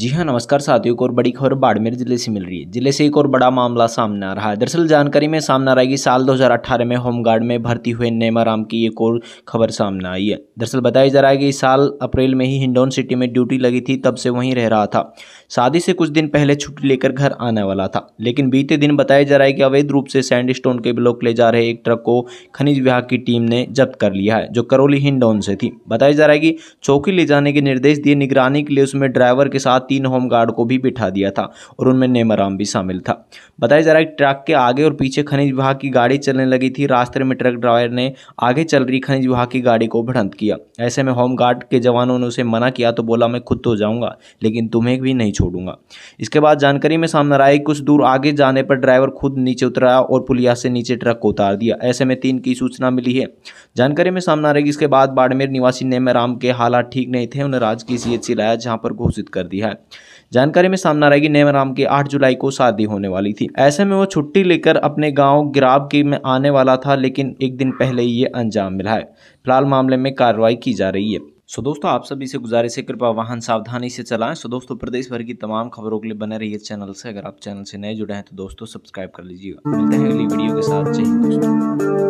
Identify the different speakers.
Speaker 1: जी हाँ नमस्कार साथियों को और बड़ी खबर बाड़मेर जिले से मिल रही है जिले से एक और बड़ा मामला सामने आ रहा है दरअसल जानकारी में सामने आ रहा है कि साल 2018 में होमगार्ड में भर्ती हुए नेमाराम की एक और खबर सामने आई है दरअसल बताया जा रहा है कि इस साल अप्रैल में ही हिंडौन सिटी में ड्यूटी लगी थी तब से वहीं रह रहा था शादी से कुछ दिन पहले छुट्टी लेकर घर आने वाला था लेकिन बीते दिन बताया जा रहा है कि अवैध रूप से सैंड स्टोन के ब्लॉक ले जा रहे एक ट्रक को खनिज विभाग की टीम ने जब्त कर लिया है जो करौली हिंडौन से थी बताया जा रहा है कि चौकी ले जाने के निर्देश दिए निगरानी के लिए उसमें ड्राइवर के साथ साथ तीन होम गार्ड को भी बिठा दिया था और उनमें नेमराम भी शामिल था बताया जा रहा है ट्रक के आगे और पीछे खनिज विभाग की गाड़ी चलने लगी थी रास्ते में ट्रक ड्राइवर ने आगे चल रही खनिज विभाग की गाड़ी को भड़ंत किया ऐसे में होम गार्ड के जवानों ने उसे मना किया तो बोला मैं खुद तो जाऊँगा लेकिन तुम्हें भी नहीं छोड़ूंगा इसके बाद जानकारी में सामने आई कुछ दूर आगे जाने पर ड्राइवर खुद नीचे उतर आया और पुलिया से नीचे ट्रक को उतार दिया ऐसे में तीन की सूचना मिली है जानकारी में सामने आ रही इसके बाद बाड़मेर निवासी नेमराम के हालात ठीक नहीं थे उन्हें राजकीय सी एच लाया जहाँ पर घोषित कर दिया है जानकारी में सामने आ रहा है कि नेमराम की 8 जुलाई को शादी होने वाली थी ऐसे में वो छुट्टी लेकर अपने गांव गिराब की में आने वाला था लेकिन एक दिन पहले ही ये अंजाम मिला है फिलहाल मामले में कार्रवाई की जा रही है सो दोस्तों आप सभी से गुजारिश है कृपया वाहन सावधानी से चलाएं सो दोस्तों प्रदेश भर की तमाम खबरों के लिए बने रहिए चैनल से अगर आप चैनल से नए जुड़े हैं तो दोस्तों सब्सक्राइब कर लीजिएगा मिलते हैं अगली वीडियो के साथ चाहिए दोस्तों